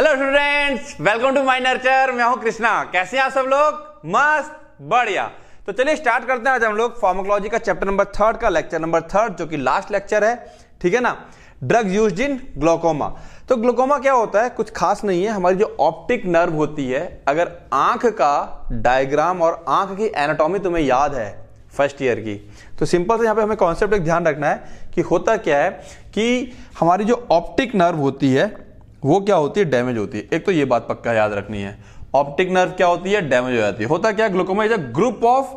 hello students welcome to my nurture मैं हूं कृष्णा कैसे हैं आप सब लोग मस्त बढ़िया तो चलिए स्टार्ट करते हैं आज हम लोग फार्मोकोलॉजी का चैप्टर नंबर थर्ड का लेक्चर नंबर थर्ड जो कि लास्ट लेक्चर है ठीक है ना ड्रग यूज इन ग्लोकोमा तो ग्लोकोमा क्या होता है कुछ खास नहीं है हमारी जो ऑप्टिक नर्व होती है अगर आंख का डायग्राम और आंख की एनाटॉमी तुम्हें याद है फर्स्ट ईयर की तो सिंपल से यहाँ पे हमें कॉन्सेप्ट एक ध्यान रखना है कि होता क्या है कि हमारी जो ऑप्टिक नर्व होती है वो क्या होती है डैमेज होती है एक तो ये बात पक्का याद रखनी है ऑप्टिक नर्व क्या होती है डैमेज हो जाती है होता क्या glaucoma is a group of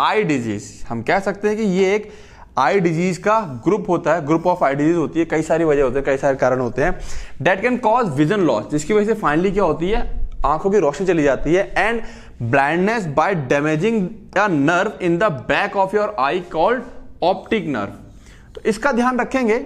eye disease हम कह सकते हैं कि ये एक आई डिजीज का ग्रुप होता है ग्रुप ऑफ आई डिजीज होती है कई सारी वजह होते हैं कई सारे कारण होते हैं that can cause vision loss जिसकी वजह से फाइनली क्या होती है आंखों की रोशनी चली जाती है and blindness by damaging the nerve in the back of your eye called optic nerve तो इसका ध्यान रखेंगे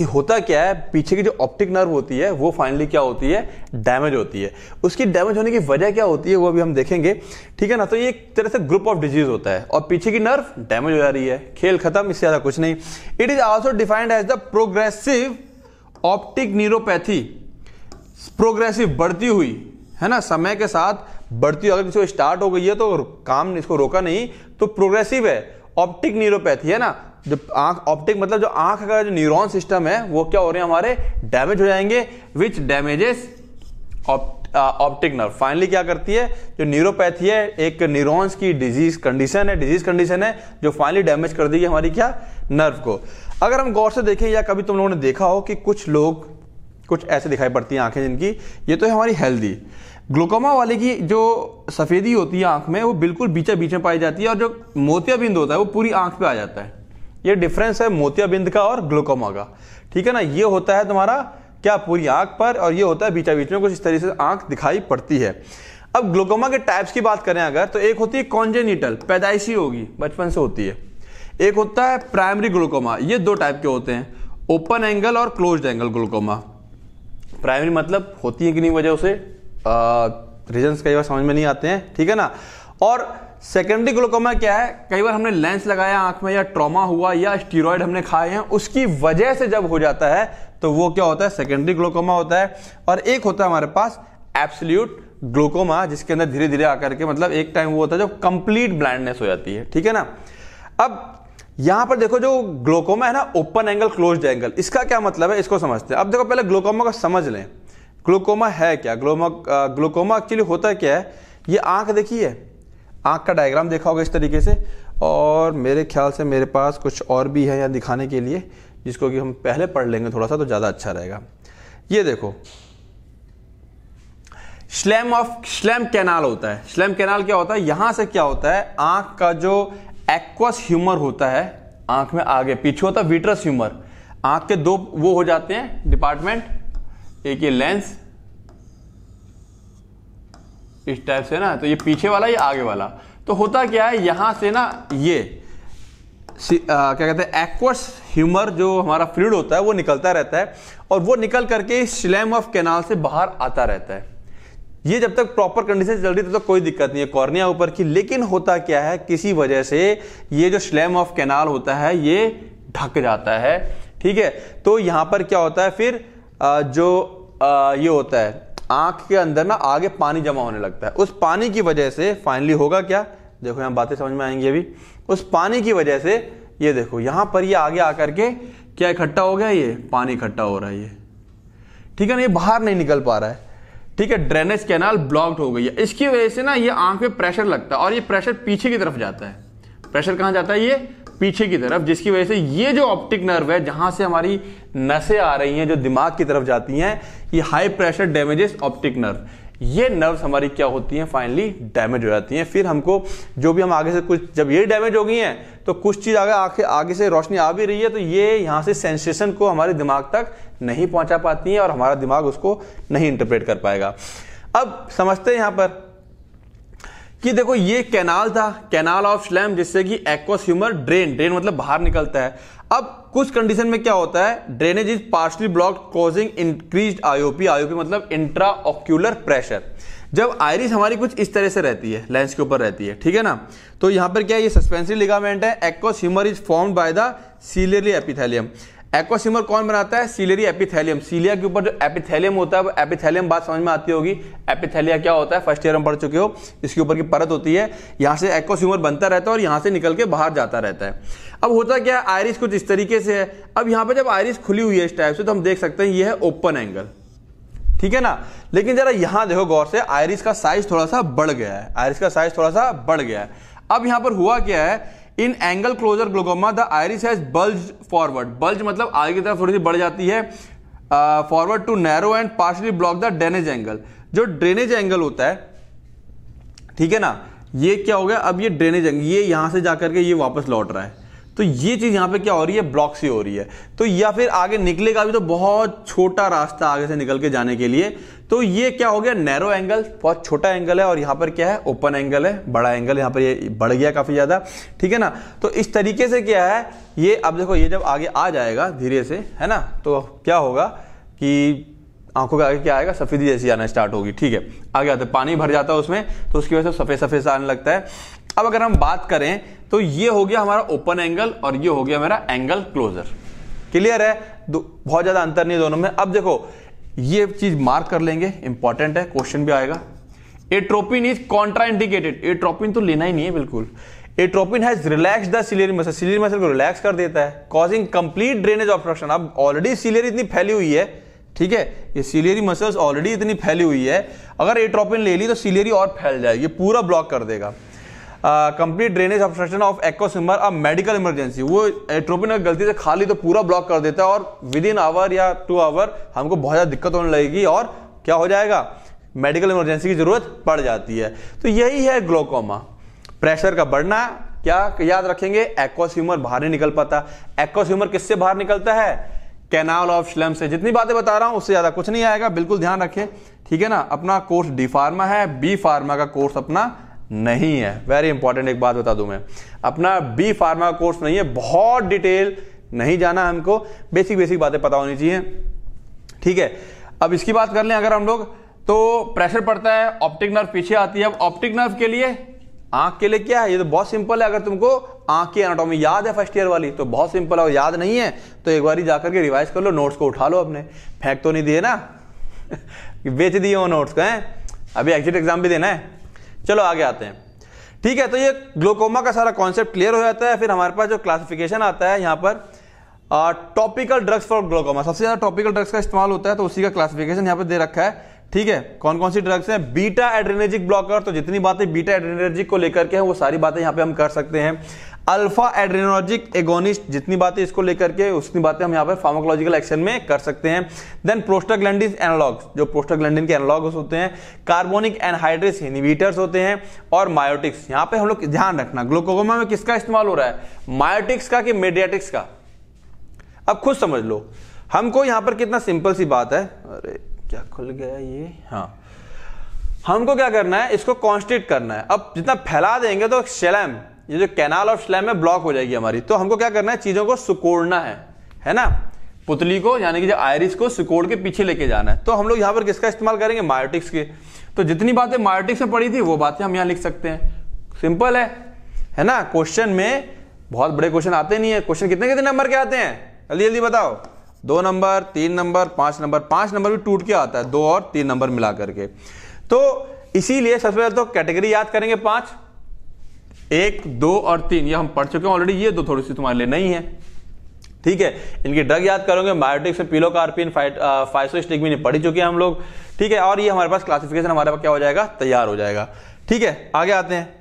कि होता क्या है पीछे की जो ऑप्टिक नर्व होती है वो फाइनली क्या होती है डैमेज होती है उसकी डैमेज होने की वजह क्या होती है वो अभी हम देखेंगे ठीक है ना तो ये एक तरह से ग्रुप ऑफ डिजीज होता है और पीछे की नर्व डैमेज हो जा रही है खेल खत्म इससे ज़्यादा कुछ नहीं it is also defined as the progressive optic neuropathy progressive बढ़ती हुई है ना समय के साथ बढ़ती हुई अगर किसी को स्टार्ट हो गई है तो काम इसको रोका नहीं तो प्रोग्रेसिव है ऑप्टिक न्यूरोपैथी है ना जो आंख ऑप्टिक मतलब जो आंख का जो न्यूरॉन सिस्टम है वो क्या हो रहे हैं हमारे डैमेज हो जाएंगे which damages optic nerve finally क्या करती है जो न्यूरोपैथी है एक न्यूरॉन्स की डिजीज कंडीशन है डिजीज कंडीशन है जो फाइनली डैमेज कर देगी हमारी क्या नर्व को अगर हम गौर से देखें या कभी तुम लोगों ने देखा हो कि कुछ लोग कुछ ऐसे दिखाई पड़ती हैं आंखें जिनकी ये तो है हमारी हेल्दी ग्लूकोमा वाले की जो सफ़ेदी होती है आंख में वो बिल्कुल बीचा बीच में पाई जाती है और जो मोतियाबिंद होता है वो पूरी आंख पे आ जाता है ये डिफरेंस है मोतियाबिंद का और ग्लूकोमा का ठीक है ना ये होता है तुम्हारा क्या पूरी आंख पर और ये होता है बीचा बीच में कुछ इस तरीके से आंख दिखाई पड़ती है अब ग्लूकोमा के टाइप्स की बात करें अगर तो एक होती है कॉन्जेनिटल पैदाइशी होगी बचपन से होती है एक होता है प्राइमरी ग्लूकोमा ये दो टाइप के होते हैं ओपन एंगल और क्लोज एंगल ग्लूकोमा प्राइमरी मतलब होती है कि नहीं वजह से रीजन कई बार समझ में नहीं आते हैं ठीक है ना और सेकेंडरी ग्लोकोमा क्या है कई बार हमने लेंस लगाया आंख में या ट्रॉमा हुआ या स्टीरोड हमने खाए हैं उसकी वजह से जब हो जाता है तो वो क्या होता है सेकेंडरी ग्लोकोमा होता है और एक होता है हमारे पास एब्सोल्यूट ग्लूकोमा जिसके अंदर धीरे धीरे आकर के मतलब एक टाइम वो होता है जब कंप्लीट ब्लाइंडनेस हो जाती है ठीक है ना अब यहां पर देखो जो ग्लोकोमा है ना ओपन एंगल क्लोज एंगल इसका क्या मतलब है इसको समझते हैं अब देखो पहले ग्लोकोमा को समझ लें ग्लूकोमा है क्या ग्लोमा ग्लूकोमा एक्चुअली होता क्या है ये आंख देखिए आंख का डायग्राम देखा होगा इस तरीके से और मेरे ख्याल से मेरे पास कुछ और भी है यहाँ दिखाने के लिए जिसको कि हम पहले पढ़ लेंगे थोड़ा सा तो ज़्यादा अच्छा रहेगा ये देखो स्लैम ऑफ स्लैम कैनाल होता है स्लैम कैनाल क्या होता है यहाँ से क्या होता है आँख का जो एक्वस ह्यूमर होता है आँख में आगे पीछे होता है विट्रस ह्यूमर आँख के दो वो हो जाते हैं डिपार्टमेंट एक ये लेंस इस टाइप से ना तो ये पीछे वाला या आगे वाला तो होता क्या है यहाँ से ना ये आ, क्या कहते हैं एक्वर्स ह्यूमर जो हमारा फ्लूड होता है वो निकलता रहता है और वो निकल करके स्लैम ऑफ कैनाल से बाहर आता रहता है ये जब तक प्रॉपर कंडीशन चल रही तब तो तक कोई दिक्कत नहीं है कॉर्निया ऊपर की लेकिन होता क्या है किसी वजह से ये जो स्लैम ऑफ कैनाल होता है ये ढक जाता है ठीक है तो यहाँ पर क्या होता है फिर जो ये होता है आंख के अंदर ना आगे पानी जमा होने लगता है उस पानी की वजह से फाइनली होगा क्या देखो यहां बातें समझ में आएंगी अभी उस पानी की वजह से ये देखो यहां पर ये आगे आकर के क्या इकट्ठा हो गया ये पानी इकट्ठा हो रहा है ये ठीक है ना ये बाहर नहीं निकल पा रहा है ठीक है ड्रेनेज कैनाल ब्लॉक्ड हो गई है इसकी वजह से ना ये आंख पे प्रेशर लगता है और ये प्रेशर पीछे की तरफ जाता है प्रेशर कहां जाता है ये पीछे की तरफ जिसकी वजह से ये जो ऑप्टिक नर्व है जहां से हमारी नसें आ रही हैं जो दिमाग की तरफ जाती हैं ये high pressure damages optic nerve ये नर्व्स हमारी क्या होती हैं फाइनली डैमेज हो जाती हैं फिर हमको जो भी हम आगे से कुछ जब ये डैमेज हो गई हैं तो कुछ चीज़ अगर आगे आगे से रोशनी आ भी रही है तो ये यहाँ से सेंसेशन को हमारे दिमाग तक नहीं पहुँचा पाती है और हमारा दिमाग उसको नहीं इंटरप्रेट कर पाएगा अब समझते हैं यहाँ पर कि देखो ये कैनाल था कैनाल ऑफ स्लैम जिससे कि एक्वस ह्यूमर ड्रेन ड्रेन मतलब बाहर निकलता है अब कुछ कंडीशन में क्या होता है drainage is partially block causing increase IOP IOP मतलब इंट्रा ऑक्यूलर प्रेशर जब आयरिस हमारी कुछ इस तरह से रहती है लेंस के ऊपर रहती है ठीक है ना तो यहां पर क्या है ये सस्पेंसरी लिगामेंट है aqueous humour is form by the ciliary epithelium aqueous humour कौन बनाता है सीलेरी एपिथेलियम सीलिया के ऊपर जो एपिथेलियम होता है वो एपिथेलियम बात समझ में आती होगी एपिथेलिया क्या होता है फर्स्ट ईयर हम पढ़ चुके हो इसके ऊपर की परत होती है यहाँ से एक्वासिमर बनता रहता है और यहाँ से निकल के बाहर जाता रहता है अब होता क्या है आयरिस कुछ इस तरीके से है अब यहाँ पर जब आयरिस खुली हुई है इस टाइप से तो हम देख सकते हैं ये है ओपन एंगल ठीक है ना लेकिन जरा यहाँ देखो गौर से आयरिस का साइज थोड़ा सा बढ़ गया है आयरिस का साइज थोड़ा सा बढ़ गया है अब यहाँ पर हुआ क्या है in angle closure glaucoma the iris has bulge forward bulge मतलब आगे की तरफ थोड़ी सी बढ़ जाती है forward to narrow and partially block the drainage angle जो ड्रेनेज एंगल होता है ठीक है ना ये क्या हो गया अब ये ड्रेनेज एंगल ये यहां से जाकर के ये वापस लौट रहा है तो ये चीज़ यहां पे क्या हो रही है ब्लॉक सी हो रही है तो या फिर आगे निकलेगा भी तो बहुत छोटा रास्ता आगे से निकल के जाने के लिए तो ये क्या हो गया नैरो एंगल बहुत छोटा एंगल है और यहां पर क्या है ओपन एंगल है बड़ा एंगल यहां पर ये बढ़ गया काफ़ी ज़्यादा ठीक है ना तो इस तरीके से क्या है ये अब देखो ये जब आगे आ जाएगा धीरे से है ना तो क्या होगा कि आंखों के आगे क्या आएगा सफेदी जैसी आना स्टार्ट होगी ठीक है आगे आते पानी भर जाता है उसमें तो उसकी वजह से सफेद सफेद सा आने लगता है अब अगर हम बात करें तो ये हो गया हमारा ओपन एंगल और ये हो गया मेरा एंगल क्लोजर क्लियर है बहुत ज्यादा अंतर नहीं दोनों में अब देखो ये चीज मार्क कर लेंगे इंपॉर्टेंट है क्वेश्चन भी आएगा एट्रोपिन इज इंडिकेटेड एट्रोपिन तो लेना ही नहीं है बिल्कुल atropine has relax the ciliary muscle ciliary muscle को रिलैक्स कर देता है कॉजिंग कंप्लीट ड्रेनेज ऑब्स्ट्रक्शन अब ऑलरेडी सिलियर इतनी फैली हुई है ठीक है ये सिलियरी मसल्स ऑलरेडी इतनी फैली हुई है अगर एट्रोपिन ले ली तो सिलियरी और फैल जाएगी पूरा ब्लॉक कर देगा complete drainage obstruction of aqueous humour a medical emergency वो एट्रोपिन अगर गलती से खाली तो पूरा ब्लॉक कर देता है और विद इन आवर या टू आवर हमको बहुत ज़्यादा दिक्कत होने लगेगी और क्या हो जाएगा मेडिकल इमरजेंसी की ज़रूरत पड़ जाती है तो यही है ग्लोकोमा प्रेशर का बढ़ना क्या याद रखेंगे एक्ोस्यूमर बाहर नहीं निकल पाता एक्ोस्यूमर किससे बाहर निकलता है कैनाल ऑफ स्लम से जितनी बातें बता रहा हूं उससे ज्यादा कुछ नहीं आएगा बिल्कुल ध्यान रखें ठीक है ना अपना कोर्स डी फार्मा है बी फार्मा का कोर्स अपना नहीं है वेरी इंपॉर्टेंट एक बात बता दूं मैं अपना बी फार्मा कोर्स नहीं है बहुत डिटेल नहीं जाना हमको बेसिक बेसिक बातें पता होनी चाहिए ठीक है अब इसकी बात कर लें अगर हम लोग तो प्रेशर पड़ता है ऑप्टिक नर्व पीछे आती है अब ऑप्टिक नर्व के लिए आंख के लिए क्या है ये तो बहुत सिंपल है अगर तुमको आंख की एनाटॉमी याद है फर्स्ट ईयर वाली तो बहुत सिंपल है और याद नहीं है तो एक बार जाकर के रिवाइज कर लो नोट्स को उठा लो अपने फेंक तो नहीं दिए ना बेच दिए वो नोट्स का हैं अभी एग्जिट एग्जाम भी देना है चलो आगे आते हैं ठीक है तो ये ग्लोकोमा का सारा कॉन्सेप्ट क्लियर हो जाता है फिर हमारे पास जो क्लासिफिकेशन आता है यहाँ पर टॉपिकल ड्रग्स फॉर ग्लोकोमा सबसे ज्यादा टॉपिकल ड्रग्स का इस्तेमाल होता है तो उसी का क्लासिफिकेशन यहाँ पर दे रखा है ठीक है कौन कौन सी ड्रग्स हैं बीटा एड्रेनेजिक ब्लॉकर तो जितनी बातें बीटा एड्रेनेजिक को लेकर के हैं वो सारी बातें यहाँ पे हम कर सकते हैं अल्फा एड्रेनोजिक एगोनिस्ट जितनी बातें इसको लेकर के उतनी बातें हम यहाँ पर फार्माकोलॉजिकल एक्शन में कर सकते हैं देन प्रोस्टाग्लैंडिस एनालॉग्स जो प्रोस्टाग्लैंडिन के एनालॉग्स होते हैं कार्बोनिक एनहाइड्रेस इनिविटर्स होते हैं और मायोटिक्स यहाँ पे हम लोग ध्यान रखना ग्लूकोकोमा में किसका इस्तेमाल हो रहा है मायोटिक्स का कि मेडियाटिक्स का अब खुद समझ लो हमको यहाँ पर कितना सिंपल सी बात है अरे क्या खुल गया ये हाँ हमको क्या करना है इसको कॉन्स्टिट करना है अब जितना फैला देंगे तो शेलैम ये जो कैनाल ऑफ स्लैम है ब्लॉक हो जाएगी हमारी तो हमको क्या करना है चीजों को सुकोड़ना है है ना पुतली को यानी कि जो आयरिस को सुकोड़ के पीछे लेके जाना है तो हम लोग यहां पर किसका इस्तेमाल करेंगे मायोटिक्स के तो जितनी बातें मायोटिक्स में पढ़ी थी वो बातें हम यहाँ लिख सकते हैं सिंपल है है ना क्वेश्चन में बहुत बड़े क्वेश्चन आते नहीं है क्वेश्चन कितने कितने नंबर के आते हैं जल्दी जल्दी बताओ दो नंबर तीन नंबर पांच नंबर पांच नंबर भी टूट के आता है दो और तीन नंबर मिला करके तो इसीलिए सबसे पहले तो कैटेगरी याद करेंगे पांच एक दो और तीन ये हम पढ़ चुके हैं ऑलरेडी ये दो थोड़ी सी तुम्हारे लिए नहीं है ठीक है इनकी ड्रग याद करोगे बायोटिक्स में पीलोकार्पिन फाइसोस्टिग्मिन पढ़ी चुके हैं हम लोग ठीक है और ये हमारे पास क्लासिफिकेशन हमारे पास क्या हो जाएगा तैयार हो जाएगा ठीक है आगे आते हैं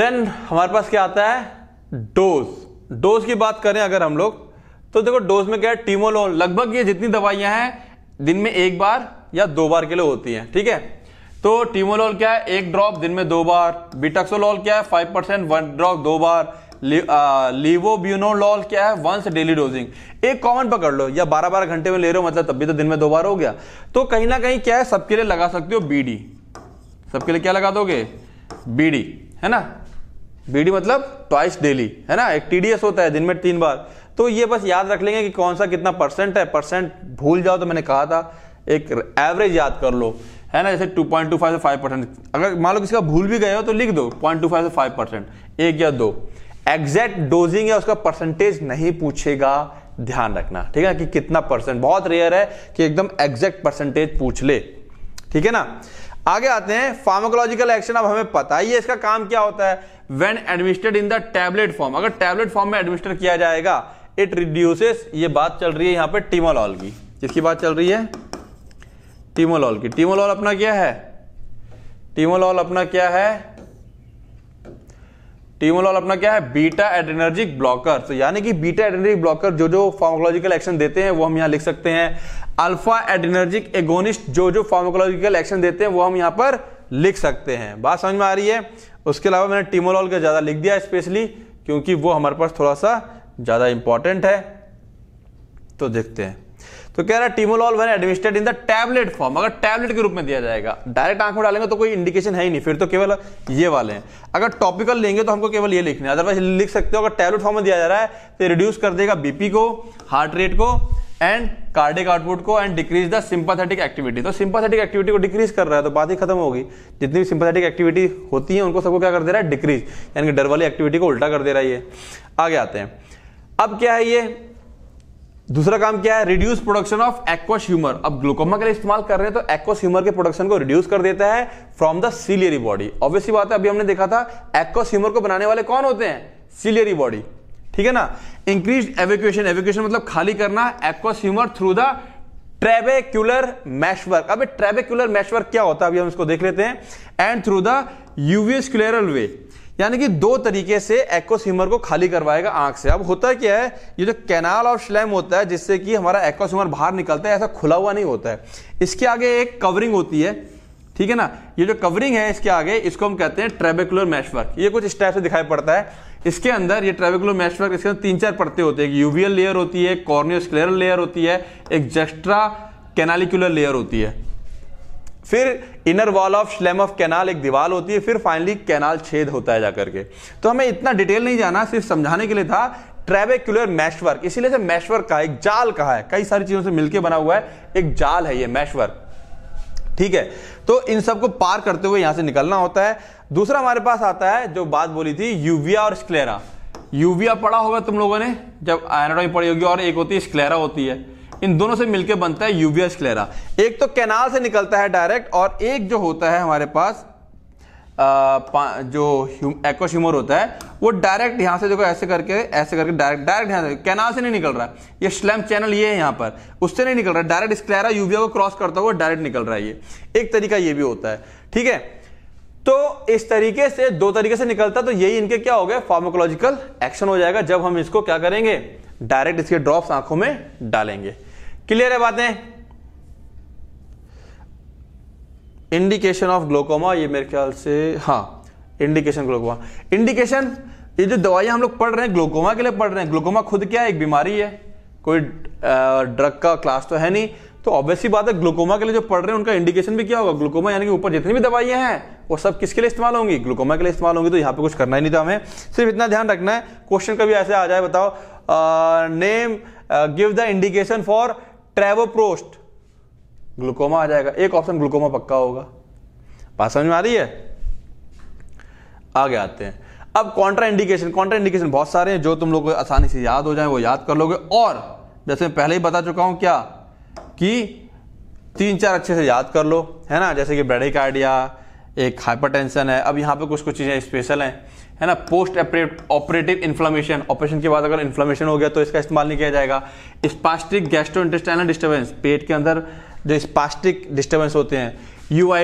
देन हमारे पास क्या आता है डोज डोज की बात करें अगर हम लोग तो देखो डोज में क्या है टीमोलोन लगभग ये जितनी दवाइयां हैं दिन में एक बार या दो बार के लिए होती हैं ठीक है तो टीमोलॉल क्या है एक ड्रॉप दिन में दो बार बिटक्सोलॉल क्या है फाइव परसेंट वन ड्रॉप दो बार लिवोब्यूनोलॉल क्या है वंस डेली डोजिंग एक कॉमन पकड़ लो या बारह बारह घंटे में ले रहे हो मतलब तब भी तो दिन में दो बार हो गया तो कहीं ना कहीं क्या है सबके लिए लगा सकते हो बीडी सबके लिए क्या लगा दोगे बीडी है ना बीडी मतलब ट्वाइस डेली है ना एक टीडीएस होता है दिन में तीन बार तो ये बस याद रख लेंगे कि कौन सा कितना परसेंट है परसेंट भूल जाओ तो मैंने कहा था एक एवरेज याद कर लो है ना जैसे टू पॉइंट टू फाइव से फाइव परसेंट अगर मान लो किसी का भूल भी गए हो तो लिख दो 0.25 फाइव से 5 परसेंट एक या दो एग्जैक्ट डोजिंग या उसका परसेंटेज नहीं पूछेगा ध्यान रखना ठीक है कि कितना परसेंट बहुत रेयर है कि एकदम एग्जैक्ट परसेंटेज पूछ ले ठीक है ना आगे आते हैं फार्माकोलॉजिकल एक्शन अब हमें पता ही है इसका काम क्या होता है when administered in the tablet form अगर टैबलेट फॉर्म में एडमिनिस्टर किया जाएगा इट रिड्यूसेस ये बात चल रही है यहाँ पे टीमोलॉल की किसकी बात चल रही है टीमोलॉल की टीमोलॉल अपना क्या है टीमोलॉल अपना क्या है टीमोलॉल अपना क्या है बीटा एडेनर्जिक ब्लॉकर तो यानी कि बीटा एडेनर्जिक ब्लॉकर जो जो फार्माकोलॉजिकल एक्शन देते हैं वो हम यहां लिख सकते हैं अल्फा एडेनर्जिक एगोनिस्ट जो जो फार्मोकोलॉजिकल एक्शन देते हैं वो हम यहां पर लिख सकते हैं बात समझ में आ रही है उसके अलावा मैंने टीमोलॉल का ज़्यादा लिख दिया स्पेशली क्योंकि वो हमारे पास थोड़ा सा ज़्यादा इंपॉर्टेंट है तो देखते हैं तो कह रहा है timolol when administered in the tablet form अगर टैबलेट के रूप में दिया जाएगा डायरेक्ट आंख में डालेंगे तो कोई इंडिकेशन है ही नहीं फिर तो केवल ये वाले हैं अगर टॉपिकल लेंगे तो हमको केवल ये लिखना है अदरवाइज लिख सकते हो अगर टैबलेट फॉर्म में दिया जा रहा है तो रिड्यूस कर देगा बीपी को हार्ट रेट को एंड कार्डिक आउटपुट को and decrease the sympathetic activity तो सिंपथेटिक एक्टिविटी को डिक्रीज कर रहा है तो बात ही खत्म होगी जितनी भी सिंपाथेटिक एक्टिविटी होती है उनको सबको क्या कर दे रहा है डिक्रीज यानी कि डर वाली एक्टिविटी को उल्टा कर दे रहा है ये आगे आते हैं अब क्या है ये दूसरा काम क्या है reduce production of aqueous humour अब ग्लूकोमा के लिए इस्तेमाल कर रहे हैं तो एक्वस ह्यूमर के प्रोडक्शन को रिड्यूस कर देता है from the ciliary body obviously बात है अभी हमने देखा था एक्वस ह्यूमर को बनाने वाले कौन होते हैं सिलियरी बॉडी ठीक है ना इंक्रीज एवेक्यूशन एवेक्यूशन मतलब खाली करना aqueous humour through the trabecular meshwork अब ट्रेबेक्यूलर मैशवर्क क्या होता है अभी हम इसको देख लेते हैं and through the uveoscleral way यानी कि दो तरीके से एक्वस को खाली करवाएगा आंख से अब होता क्या है ये जो कैनाल ऑफ स्लैम होता है जिससे कि हमारा एक्वस बाहर निकलता है ऐसा खुला हुआ नहीं होता है इसके आगे एक कवरिंग होती है ठीक है ना ये जो कवरिंग है इसके आगे इसको हम कहते हैं ट्रेबेकुलर मैशवर्क ये कुछ इस टाइप से दिखाई पड़ता है इसके अंदर ये ट्रेबेकुलर मैशवर्क इसके अंदर तीन चार पड़ते होते हैं एक यूवियल लेयर होती है कॉर्नियोस्क्लेरल लेयर होती है एक जेस्ट्रा कैनालिकुलर लेयर होती है फिर inner wall of Schlemm of canal एक दीवार होती है फिर फाइनली कैनाल छेद होता है जाकर के तो हमें इतना डिटेल नहीं जाना सिर्फ समझाने के लिए था ट्रेवेक्यूलर मैशवर्क इसीलिए से मैशवर्क का एक जाल कहा है कई सारी चीजों से मिलकर बना हुआ है एक जाल है ये मैशवर्क ठीक है तो इन सबको पार करते हुए यहां से निकलना होता है दूसरा हमारे पास आता है जो बात बोली थी यूविया और स्क्लेरा यूविया पढ़ा होगा तुम लोगों ने जब एनाटॉमी पढ़ी होगी और एक होती है स्क्लेरा होती है इन दोनों से मिलकर बनता है यूवीएस क्लेरा एक तो कैनाल से निकलता है डायरेक्ट और एक जो होता है हमारे पास आ, जो एक्वाश्यूमर होता है वो डायरेक्ट यहाँ से देखो ऐसे करके ऐसे करके डायरेक्ट डायरेक्ट यहाँ से कैनाल से नहीं निकल रहा है ये स्लैम चैनल ये है यहाँ पर उससे नहीं निकल रहा डायरेक्ट स्क्लेरा यूविया को क्रॉस करता हुआ डायरेक्ट निकल रहा है ये एक तरीका ये भी होता है ठीक है तो इस तरीके से दो तरीके से निकलता तो यही इनके क्या हो गए फार्मोकोलॉजिकल एक्शन हो जाएगा जब हम इसको क्या करेंगे डायरेक्ट इसके ड्रॉप्स आंखों में डालेंगे क्लियर है बातें इंडिकेशन ऑफ ग्लोकोमा ये मेरे ख्याल से हाँ इंडिकेशन ग्लोकोमा इंडिकेशन ये जो दवाइयां हम लोग पढ़ रहे हैं ग्लोकोमा के लिए पढ़ रहे हैं ग्लोकोमा खुद क्या है एक बीमारी है कोई ड्रग का क्लास तो है नहीं तो ऑब्वियसली बात है ग्लूकोमा के लिए जो पढ़ रहे हैं उनका इंडिकेशन भी क्या होगा ग्लूकोमा यानी कि ऊपर जितनी भी दवाइयां हैं वो सब किसके लिए इस्तेमाल होंगी ग्लूकोमा के लिए इस्तेमाल होंगी तो यहाँ पे कुछ करना ही नहीं था हमें सिर्फ इतना ध्यान रखना है क्वेश्चन कभी ऐसे आ जाए बताओ name give the indication for travoprost glaucoma आ जाएगा एक ऑप्शन ग्लूकोमा पक्का होगा बात समझ में आ रही है आगे आते हैं अब कॉन्ट्रा इंडिकेशन कॉन्ट्रा इंडिकेशन बहुत सारे हैं जो तुम लोग आसानी से याद हो जाए वो याद कर लोगे और जैसे मैं पहले ही बता चुका हूं क्या कि तीन चार अच्छे से याद कर लो है ना जैसे कि ब्रेडिकार्डिया एक हाइपर है अब यहाँ पे कुछ कुछ चीज़ें स्पेशल हैं है ना पोस्ट ऑपरेटिव इन्फ्लामेशन ऑपरेशन के बाद अगर इन्फ्लामेशन हो गया तो इसका इस्तेमाल नहीं किया जाएगा स्पास्टिक गैस्ट्रो इंटेस्टाइनल डिस्टर्बेंस पेट के अंदर जो स्पास्टिक डिस्टर्बेंस होते हैं यू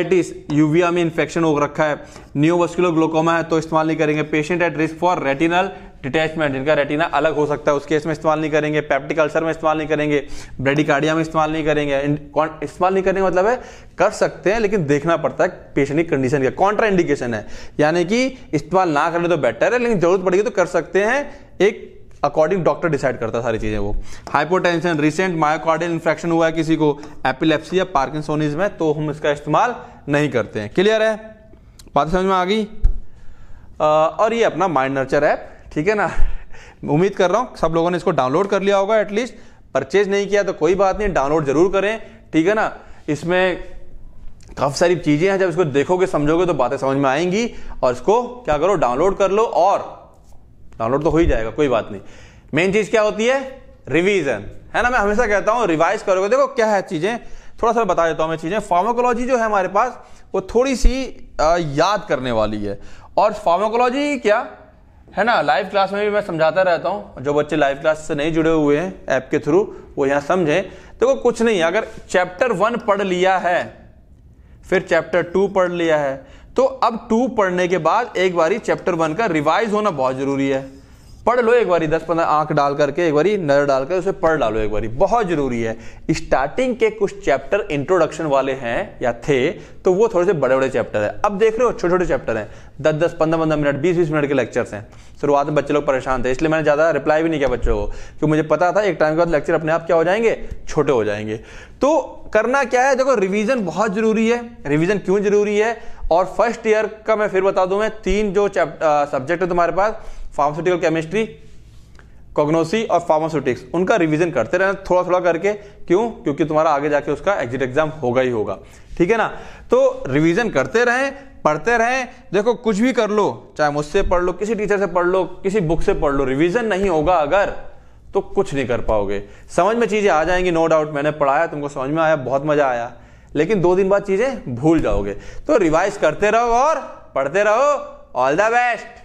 यूविया में इन्फेक्शन हो रखा है न्यूवस्कुलर ग्लोकोमा है तो इस्तेमाल नहीं करेंगे patient at risk for retinal detachment जिनका रेटिना अलग हो सकता है उसके इसमें इस्तेमाल नहीं करेंगे पैप्टिक अल्सर में इस्तेमाल नहीं करेंगे ब्रेडिकार्डिया में इस्तेमाल नहीं करेंगे इस्तेमाल नहीं करेंगे मतलब है कर सकते हैं लेकिन देखना पड़ता है पेशेंट की कंडीशन का कॉन्ट्रा इंडिकेशन है यानी कि इस्तेमाल ना करने तो बेटर है लेकिन जरूरत पड़ेगी तो कर सकते हैं एक अकॉर्डिंग डॉक्टर डिसाइड करता है सारी चीज़ें वो हाइपोटेंशन रिसेंट मायोकार्डियल इन्फेक्शन हुआ है किसी को एपिलेप्सी या पार्किसोनिज में तो हम इसका इस्तेमाल नहीं करते हैं क्लियर है बात समझ में आ गई और ये अपना माइंड नर्चर ऐप ठीक है ना उम्मीद कर रहा हूँ सब लोगों ने इसको डाउनलोड कर लिया होगा एटलीस्ट परचेज नहीं किया तो कोई बात नहीं डाउनलोड जरूर करें ठीक है ना इसमें काफ़ी सारी चीज़ें हैं जब इसको देखोगे समझोगे तो बातें समझ में आएंगी और इसको क्या करो डाउनलोड कर लो और डाउनलोड तो हो ही जाएगा कोई बात नहीं मेन चीज़ क्या होती है रिवीजन है ना मैं हमेशा कहता हूँ रिवाइज करोगे देखो क्या है चीज़ें थोड़ा सा बता देता हूँ मैं चीज़ें फार्माकोलॉजी जो है हमारे पास वो थोड़ी सी याद करने वाली है और फार्माकोलॉजी क्या है ना लाइव क्लास में भी मैं समझाता रहता हूँ जो बच्चे लाइव क्लास से नहीं जुड़े हुए हैं ऐप के थ्रू वो यहाँ समझें देखो तो कुछ नहीं अगर चैप्टर वन पढ़ लिया है फिर चैप्टर टू पढ़ लिया है तो अब टू पढ़ने के बाद एक बारी चैप्टर वन का रिवाइज होना बहुत ज़रूरी है पढ़ लो एक बारी दस पंद्रह आंख डाल करके एक बारी नजर डाल कर उसे पढ़ डालो एक बारी बहुत जरूरी है स्टार्टिंग के कुछ चैप्टर इंट्रोडक्शन वाले हैं या थे तो वो थोड़े से बड़े बड़े चैप्टर है अब देख रहे हो छोटे छोटे चैप्टर हैं दस दस पंद्रह पंद्रह मिनट बीस बीस मिनट के लेक्चर्स हैं शुरुआत में बच्चे लोग परेशान थे इसलिए मैंने ज़्यादा रिप्लाई भी नहीं किया बच्चों को क्योंकि मुझे पता था एक टाइम के बाद लेक्चर अपने आप क्या हो जाएंगे छोटे हो जाएंगे तो करना क्या है देखो रिवीजन बहुत जरूरी है रिवीजन क्यों जरूरी है और फर्स्ट ईयर का मैं फिर बता दूं मैं तीन जो सब्जेक्ट है तुम्हारे पास फार्मास्यूटिकल केमिस्ट्री कॉग्नोसी और फार्मास्यूटिक्स उनका रिवीजन करते रहना थोड़ा थोड़ा करके क्यों क्योंकि तुम्हारा आगे जाके उसका एग्जिट एग्जाम होगा ही होगा ठीक है ना तो रिवीजन करते रहें पढ़ते रहें देखो कुछ भी कर लो चाहे मुझसे पढ़ लो किसी टीचर से पढ़ लो किसी बुक से पढ़ लो रिवीजन नहीं होगा अगर तो कुछ नहीं कर पाओगे समझ में चीज़ें आ जाएंगी नो डाउट मैंने पढ़ाया तुमको समझ में आया बहुत मज़ा आया लेकिन दो दिन बाद चीज़ें भूल जाओगे तो रिवाइज करते रहो और पढ़ते रहो ऑल द बेस्ट